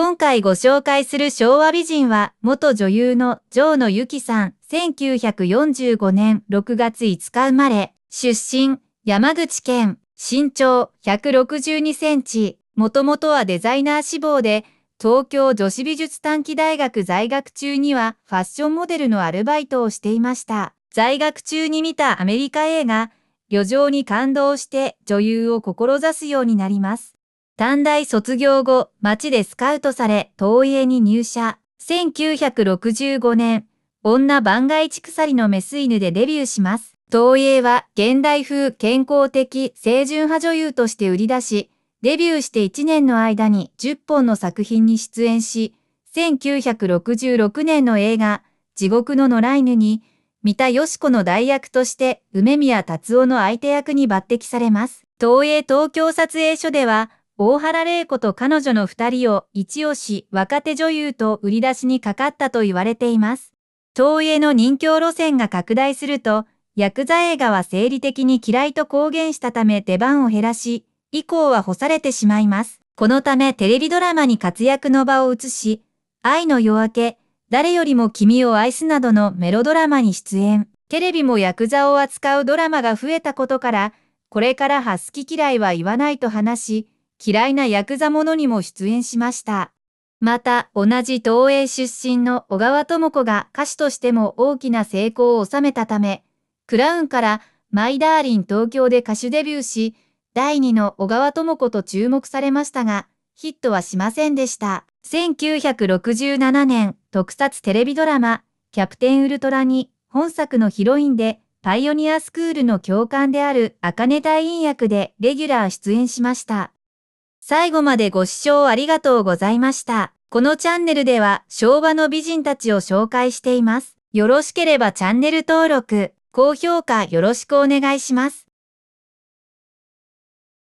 今回ご紹介する昭和美人は、元女優の城野由紀さん、1945年6月5日生まれ、出身、山口県、身長162センチ、もともとはデザイナー志望で、東京女子美術短期大学在学中にはファッションモデルのアルバイトをしていました。在学中に見たアメリカ映画、旅情に感動して女優を志すようになります。短大卒業後、町でスカウトされ、東映に入社。1965年、女番外地鎖のメス犬でデビューします。東映は現代風健康的清純派女優として売り出し、デビューして1年の間に10本の作品に出演し、1966年の映画、地獄の野良犬に、三田佳子の代役として梅宮達夫の相手役に抜擢されます。東映東京撮影所では、大原玲子と彼女の二人を一押し若手女優と売り出しにかかったと言われています。東映の任境路線が拡大すると、ヤクザ映画は生理的に嫌いと公言したため出番を減らし、以降は干されてしまいます。このためテレビドラマに活躍の場を移し、愛の夜明け、誰よりも君を愛すなどのメロドラマに出演。テレビもヤクザを扱うドラマが増えたことから、これからは好き嫌いは言わないと話し、嫌いなヤクザものにも出演しました。また、同じ東映出身の小川智子が歌手としても大きな成功を収めたため、クラウンからマイダーリン東京で歌手デビューし、第2の小川智子と注目されましたが、ヒットはしませんでした。1967年、特撮テレビドラマ、キャプテンウルトラに、本作のヒロインで、パイオニアスクールの教官である茜大院役でレギュラー出演しました。最後までご視聴ありがとうございました。このチャンネルでは昭和の美人たちを紹介しています。よろしければチャンネル登録、高評価よろしくお願いします。